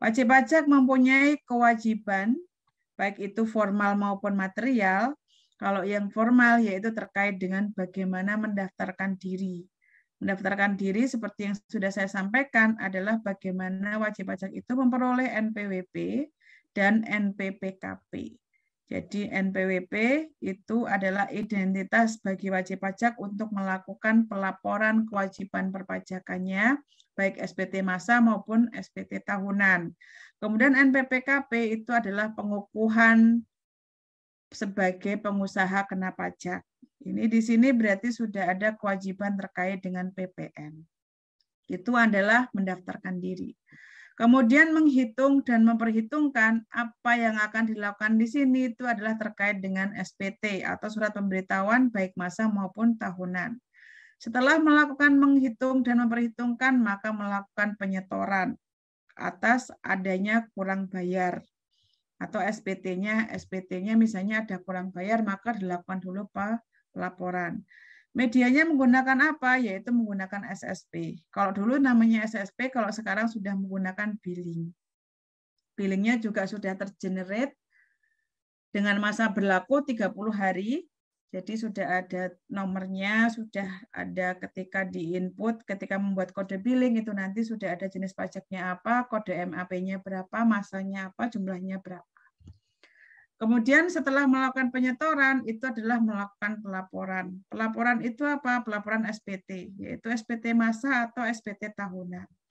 Wajib pajak mempunyai kewajiban, baik itu formal maupun material. Kalau yang formal yaitu terkait dengan bagaimana mendaftarkan diri. Mendaftarkan diri seperti yang sudah saya sampaikan adalah bagaimana wajib pajak itu memperoleh NPWP dan NPPKP. Jadi NPWP itu adalah identitas bagi wajib pajak untuk melakukan pelaporan kewajiban perpajakannya, baik SPT masa maupun SPT tahunan. Kemudian NPPKP itu adalah pengukuhan sebagai pengusaha kena pajak. Ini di sini berarti sudah ada kewajiban terkait dengan PPN. Itu adalah mendaftarkan diri. Kemudian menghitung dan memperhitungkan apa yang akan dilakukan di sini itu adalah terkait dengan SPT atau surat pemberitahuan baik masa maupun tahunan. Setelah melakukan menghitung dan memperhitungkan, maka melakukan penyetoran atas adanya kurang bayar atau SPT-nya, SPT-nya misalnya ada kurang bayar, maka dilakukan dulu pelaporan. Medianya menggunakan apa? Yaitu menggunakan SSP. Kalau dulu namanya SSP, kalau sekarang sudah menggunakan billing. Billingnya juga sudah tergenerate dengan masa berlaku 30 hari. Jadi sudah ada nomornya, sudah ada ketika di input, ketika membuat kode billing itu nanti sudah ada jenis pajaknya apa, kode MAP-nya berapa, masanya apa, jumlahnya berapa. Kemudian setelah melakukan penyetoran itu adalah melakukan pelaporan. Pelaporan itu apa? Pelaporan SPT, yaitu SPT masa atau SPT tahunan.